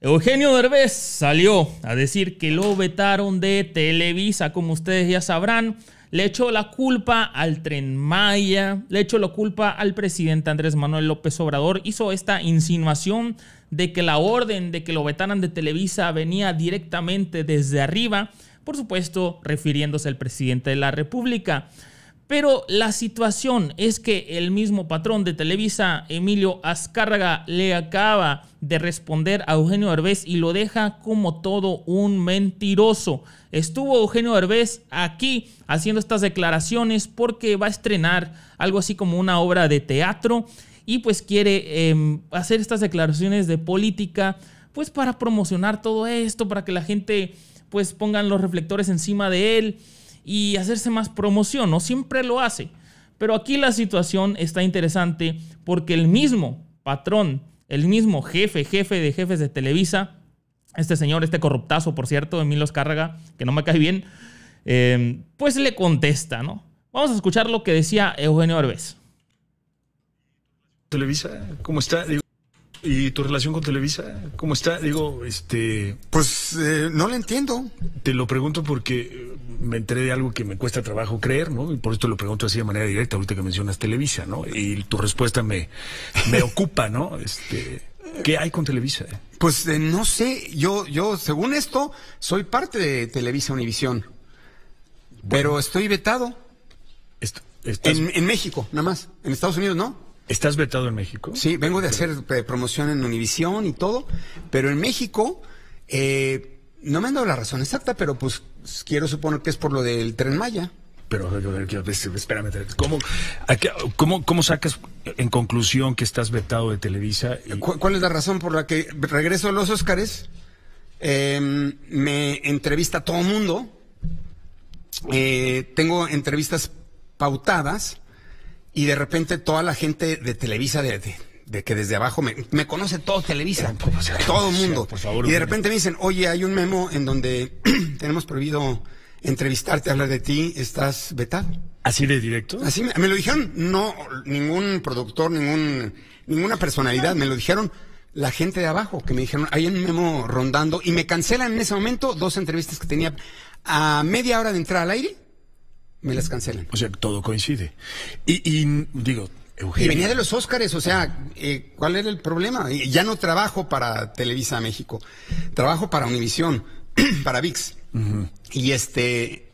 Eugenio Derbez salió a decir que lo vetaron de Televisa, como ustedes ya sabrán. Le echó la culpa al tren Maya, le echó la culpa al presidente Andrés Manuel López Obrador. Hizo esta insinuación de que la orden de que lo vetaran de Televisa venía directamente desde arriba, por supuesto refiriéndose al presidente de la República. Pero la situación es que el mismo patrón de Televisa, Emilio Azcárraga, le acaba de responder a Eugenio Herbés y lo deja como todo un mentiroso. Estuvo Eugenio Herbés aquí haciendo estas declaraciones porque va a estrenar algo así como una obra de teatro y pues quiere em, hacer estas declaraciones de política pues para promocionar todo esto, para que la gente pues pongan los reflectores encima de él y hacerse más promoción, no siempre lo hace. Pero aquí la situación está interesante porque el mismo patrón, el mismo jefe, jefe de jefes de Televisa, este señor, este corruptazo, por cierto, Emilio Escárraga, que no me cae bien, em, pues le contesta, ¿no? Vamos a escuchar lo que decía Eugenio Arbés. Televisa, ¿cómo está? ¿Y tu relación con Televisa? ¿Cómo está? Digo, este... Pues eh, no lo entiendo. Te lo pregunto porque me enteré de algo que me cuesta trabajo creer, ¿no? Y por esto lo pregunto así de manera directa, ahorita que mencionas Televisa, ¿no? Y tu respuesta me, me ocupa, ¿no? Este, ¿Qué hay con Televisa? Pues eh, no sé, yo, yo, según esto, soy parte de Televisa Univisión, pero estoy vetado. Esto, en, México, nada más. En Estados Unidos, ¿no? ¿Estás vetado en México? Sí, vengo de hacer eh, promoción en Univisión y todo, pero en México eh, no me han dado la razón exacta, pero pues quiero suponer que es por lo del tren Maya. Pero espérame, ¿cómo, cómo, cómo sacas en conclusión que estás vetado de Televisa? ¿Cuál es la razón por la que regreso a los Óscares? Em, me entrevista todo el mundo. Eh, tengo entrevistas pautadas y de repente toda la gente de Televisa, de que desde abajo me, conoce todo Televisa, pues, todo el pues, mundo. y de repente me dicen, oye, hay un memo en donde tenemos prohibido entrevistarte, hablar de ti, estás vetado. ¿Así de directo? Así me, lo dijeron, no ningún productor, ningún, ninguna personalidad, me lo dijeron la gente de abajo, que me dijeron, hay un memo rondando, y me cancelan en ese momento dos entrevistas que tenía a media hora de entrar al aire me las cancelan. O sea, todo coincide. y digo, y venía de los Óscares, o sea, eh, ¿cuál era el problema? Ya no trabajo para Televisa México, trabajo para Univisión, para VIX. Y este,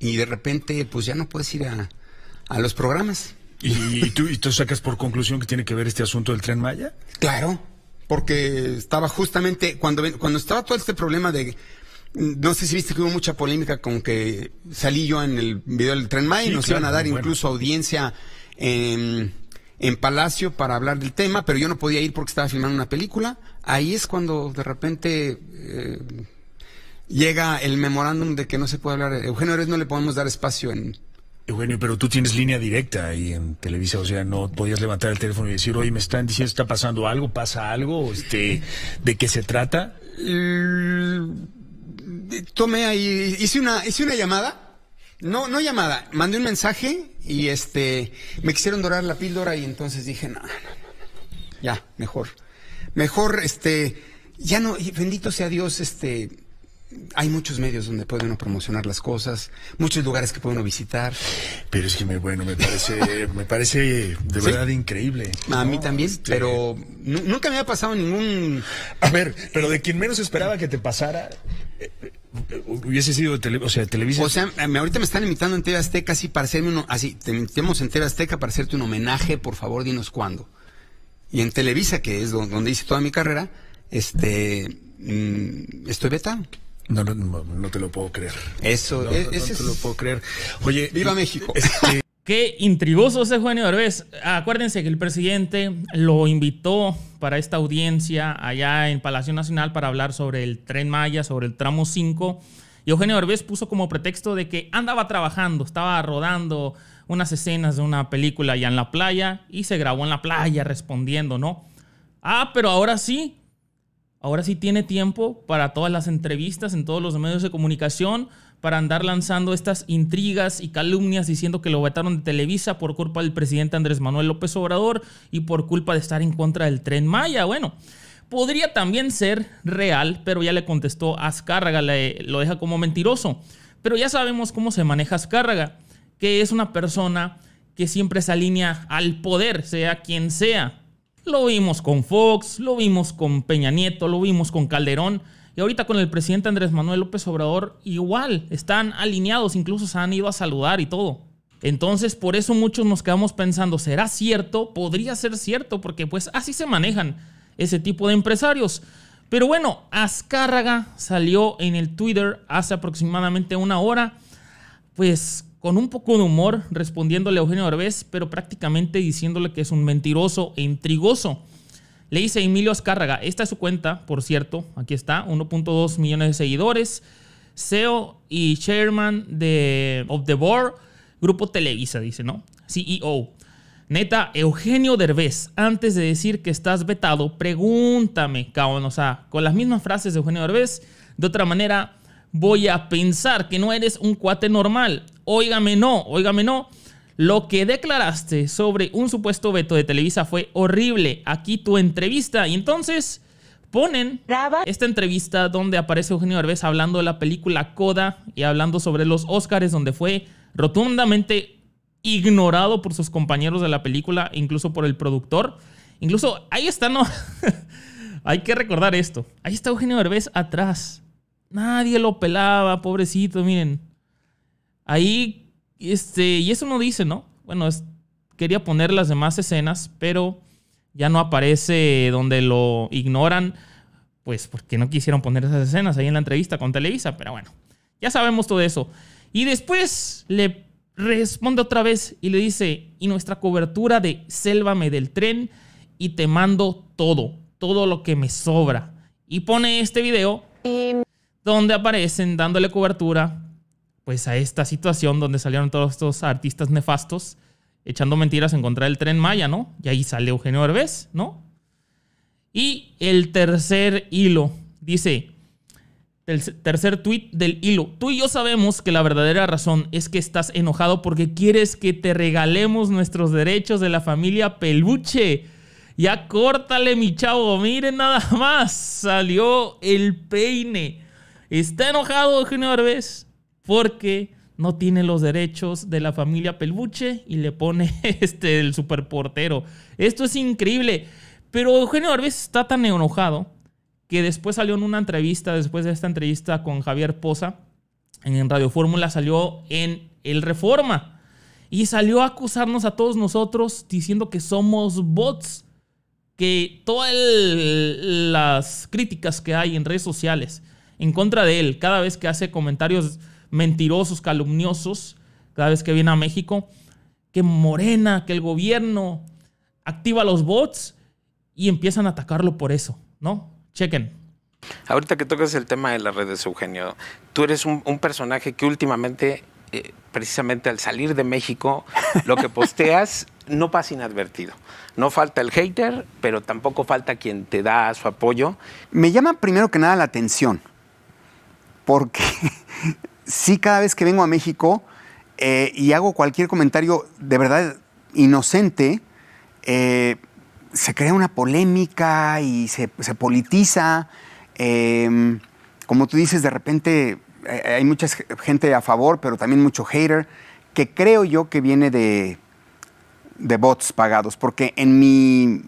y de repente, pues ya no puedes ir a, los programas. ¿Y, tú, sacas por conclusión que tiene que ver este asunto del tren Maya? Claro, porque estaba justamente, cuando, cuando estaba todo este problema de no sé si viste que hubo mucha polémica con que salí yo en el video del Tren Maya y nos iban a dar incluso audiencia en, en Palacio para hablar del tema, pero yo no podía ir porque estaba filmando una película. Ahí es cuando de repente eh, llega el memorándum de que no se puede hablar. Eugenio Eres no le podemos dar espacio en Eugenio, pero tú tienes línea directa ahí en Televisa, o sea, no podías levantar el teléfono y decir, oye, me están diciendo, está pasando algo, pasa algo, este, ¿de qué se trata? Tomé ahí, hice una, hice una llamada no, no llamada. Mandé un mensaje y este me quisieron dorar la píldora y entonces dije, no, ya, mejor. Mejor, este, ya no, bendito sea Dios, este, hay muchos medios donde puede uno promocionar las cosas, muchos lugares que puede uno visitar. Pero es que me, bueno, me parece, me parece de verdad increíble. A mí también, este, pero nunca me había pasado ningún. A ver, pero de quien menos esperaba que te pasara, eh, hubiese sido o sea, Televisa. O sea, ahorita me están invitando en TV Azteca así para hacerme uno, así, te en Azteca para hacerte un homenaje, por favor, dinos cuándo. Y en Televisa, que es donde hice toda mi carrera, este mm, estoy beta No, no, te lo puedo creer. Eso, eso no, e, te lo puedo creer. Oye, viva México. Este, Qué intrigoso es Eugenio Derbez. Acuérdense que el presidente lo invitó para esta audiencia allá en Palacio Nacional para hablar sobre el tren Maya, sobre el tramo 5. Y Eugenio Derbez puso como pretexto de que andaba trabajando, estaba rodando unas escenas de una película allá en la playa y se grabó en la playa respondiendo, ¿no? Ah, pero ahora sí, ahora sí tiene tiempo para todas las entrevistas en todos los medios de comunicación para andar lanzando estas intrigas y calumnias diciendo que lo vetaron de Televisa por culpa del presidente Andrés Manuel López Obrador y por culpa de estar en contra del tren Maya. Bueno, podría también ser real, pero ya le contestó Azcárraga, lo deja como mentiroso. Pero ya sabemos cómo se maneja Azcárraga, que es una persona que siempre se alinea al poder, sea quien sea. Lo vimos con Fox, lo vimos con Peña Nieto, lo vimos con Calderón. Y ahorita con el presidente Andrés Manuel López Obrador, igual, están alineados, incluso se han ido a saludar y todo. Entonces, por eso muchos nos quedamos pensando, ¿será cierto? Podría ser cierto, porque pues así se manejan ese tipo de empresarios. Pero bueno, Azcárraga salió en el Twitter hace aproximadamente una hora, pues con un poco de humor respondiéndole a Eugenio Arbés, pero prácticamente diciéndole que es un mentiroso e intrigoso. Le dice Emilio Azcárraga, esta es su cuenta, por cierto, aquí está, 1.2 millones de seguidores, CEO y chairman de of the board, Grupo Televisa, dice, ¿no? CEO. Neta, Eugenio Derbez, antes de decir que estás vetado, pregúntame, cabrón, o sea, con las mismas frases de Eugenio Derbez, de otra manera voy a pensar que no eres un cuate normal. Óigame no, óigame no. Lo que declaraste sobre un supuesto veto de Televisa fue horrible. Aquí tu entrevista. Y entonces ponen esta entrevista donde aparece Eugenio Derbez hablando de la película Coda y hablando sobre los Oscars, donde fue rotundamente ignorado por sus compañeros de la película, incluso por el productor. Incluso ahí está, no. Hay que recordar esto. Ahí está Eugenio Derbez atrás. Nadie lo pelaba, pobrecito, miren. Ahí este, y eso no dice, ¿no? Bueno, quería poner las demás escenas, pero ya no aparece donde lo ignoran, pues porque no quisieron poner esas escenas ahí en la entrevista con Televisa, pero bueno, ya sabemos todo eso. Y después le responde otra vez y le dice, y nuestra cobertura de Sélvame del tren y te mando todo, todo lo que me sobra. Y pone este video donde aparecen dándole cobertura pues a esta situación donde salieron todos estos artistas nefastos echando mentiras en contra del tren Maya, ¿no? Y ahí sale Eugenio Herbes, ¿no? Y el tercer hilo dice, el tercer tuit del hilo, tú y yo sabemos que la verdadera razón es que estás enojado porque quieres que te regalemos nuestros derechos de la familia peluche. Ya córtale, mi chavo, miren nada más, salió el peine. Está enojado Eugenio Herbes porque no tiene los derechos de la familia Pelbuche y le pone este, el superportero. Esto es increíble. Pero Eugenio Arbez está tan enojado que después salió en una entrevista, después de esta entrevista con Javier Poza, en Radio Fórmula salió en El Reforma y salió a acusarnos a todos nosotros diciendo que somos bots, que todas las críticas que hay en redes sociales en contra de él, cada vez que hace comentarios mentirosos, calumniosos, cada vez que viene a México, que Morena, que el gobierno activa los bots y empiezan a atacarlo por eso, ¿no? Chequen. Ahorita que tocas el tema de las redes, Eugenio, tú eres un, personaje que últimamente, eh, precisamente al salir de México, lo que posteas no pasa inadvertido. No falta el hater, pero tampoco falta quien te da su apoyo. Me llama primero que nada la atención, porque sí cada vez que vengo a México eh, y hago cualquier comentario de verdad inocente, eh, se crea una polémica y se, politiza. Em, como tú dices, de repente eh, hay mucha gente a favor, pero también mucho hater, que creo yo que viene de, de bots pagados, porque en, mi,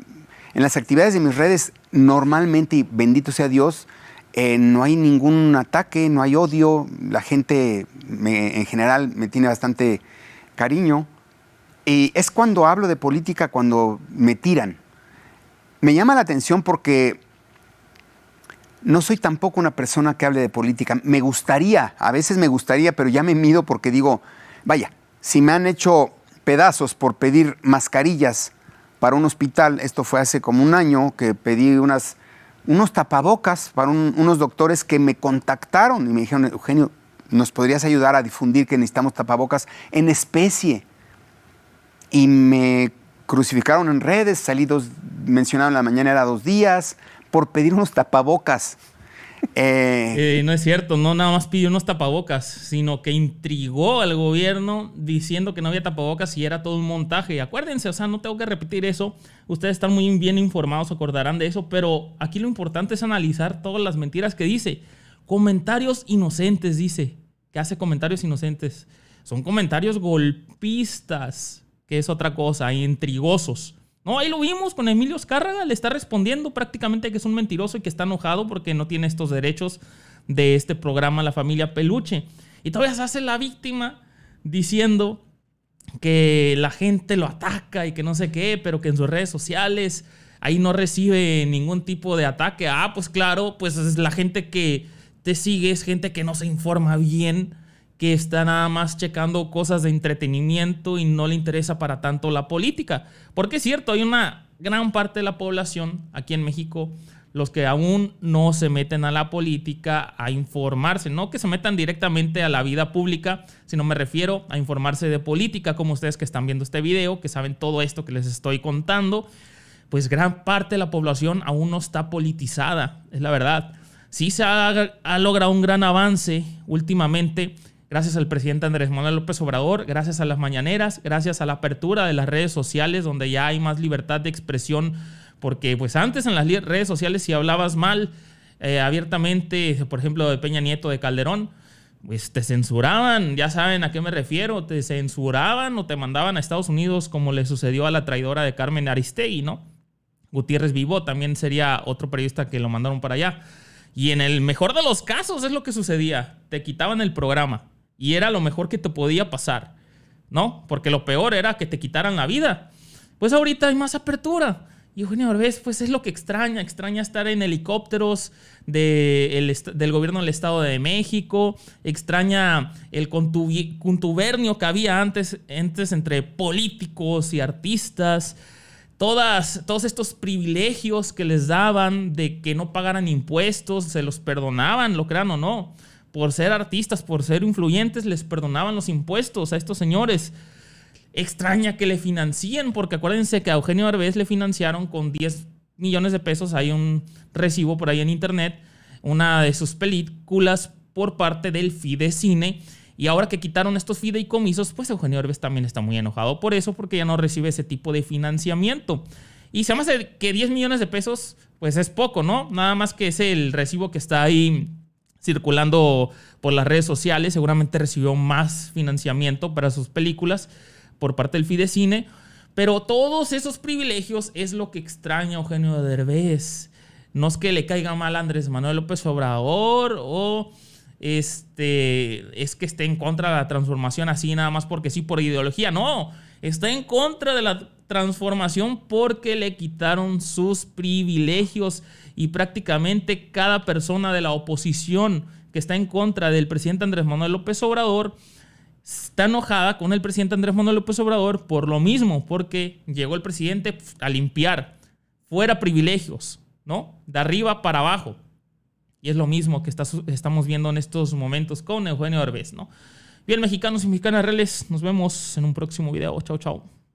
en las actividades de mis redes normalmente, y bendito sea Dios, eh, no hay ningún ataque, no hay odio, la gente en general me tiene bastante cariño. Y es cuando hablo de política, cuando me tiran. Me llama la atención porque no soy tampoco una persona que hable de política. Me gustaría, a veces me gustaría, pero ya me mido porque digo, vaya, si me han hecho pedazos por pedir mascarillas para un hospital, esto fue hace como un año que pedí unas unos tapabocas para unos doctores que me contactaron y me dijeron, Eugenio, ¿nos podrías ayudar a difundir que necesitamos tapabocas en especie? Y me crucificaron en redes, salí dos, mencionaron la mañana, era dos días, por pedir unos tapabocas. Eh, eh, no es cierto, no nada más pidió unos tapabocas, sino que intrigó al gobierno diciendo que no había tapabocas y era todo un montaje. acuérdense, o sea, no tengo que repetir eso. Ustedes están muy bien informados, acordarán de eso, pero aquí lo importante es analizar todas las mentiras que dice. Comentarios inocentes, dice, que hace comentarios inocentes. Son comentarios golpistas, que es otra cosa, intrigosos. No, ahí lo vimos con Emilio Escárraga, le está respondiendo prácticamente que es un mentiroso y que está enojado porque no tiene estos derechos de este programa La Familia Peluche. Y todavía se hace la víctima diciendo que la gente lo ataca y que no sé qué, pero que en sus redes sociales ahí no recibe ningún tipo de ataque. Ah, pues claro, pues es la gente que te sigue es gente que no se informa bien que está nada más checando cosas de entretenimiento y no le interesa para tanto la política. Porque es cierto, hay una gran parte de la población aquí en México, los que aún no se meten a la política a informarse, no que se metan directamente a la vida pública, sino me refiero a informarse de política, como ustedes que están viendo este video, que saben todo esto que les estoy contando, pues gran parte de la población aún no está politizada, es la verdad. Sí se ha, ha logrado un gran avance últimamente gracias al presidente Andrés Manuel López Obrador, gracias a las mañaneras, gracias a la apertura de las redes sociales donde ya hay más libertad de expresión, porque pues antes en las redes sociales si hablabas mal eh, abiertamente, por ejemplo, de Peña Nieto, de Calderón, pues te censuraban, ya saben a qué me refiero, te censuraban o te mandaban a Estados Unidos como le sucedió a la traidora de Carmen Aristegui, ¿no? Gutiérrez Vivo también sería otro periodista que lo mandaron para allá. Y en el mejor de los casos es lo que sucedía, te quitaban el programa y era lo mejor que te podía pasar, ¿no? Porque lo peor era que te quitaran la vida. Pues ahorita hay más apertura. Y Eugenio ¿ves? pues es lo que extraña. Extraña estar en helicópteros del gobierno del Estado de México. Extraña el contubernio que había antes, entre políticos y artistas. Todas, todos estos privilegios que les daban de que no pagaran impuestos, se los perdonaban, lo crean o no por ser artistas, por ser influyentes, les perdonaban los impuestos a estos señores. Extraña que le financien, porque acuérdense que a Eugenio Arbés le financiaron con 10 millones de pesos. Hay un recibo por ahí en internet, una de sus películas por parte del Fidecine. Y ahora que quitaron estos fideicomisos, pues Eugenio Arbés también está muy enojado por eso, porque ya no recibe ese tipo de financiamiento. Y se que 10 millones de pesos, pues es poco, ¿no? Nada más que es el recibo que está ahí circulando por las redes sociales. Seguramente recibió más financiamiento para sus películas por parte del Fidecine. Pero todos esos privilegios es lo que extraña a Eugenio Derbez. No es que le caiga mal a Andrés Manuel López Obrador o este, es que esté en contra de la transformación así nada más porque sí por ideología. No, está en contra de la transformación porque le quitaron sus privilegios y prácticamente cada persona de la oposición que está en contra del presidente Andrés Manuel López Obrador está enojada con el presidente Andrés Manuel López Obrador por lo mismo, porque llegó el presidente a limpiar fuera privilegios, ¿no? De arriba para abajo. Y es lo mismo que estamos viendo en estos momentos con Eugenio Arbez ¿no? Bien, mexicanos y mexicanas reales, nos vemos en un próximo video. Chao, chau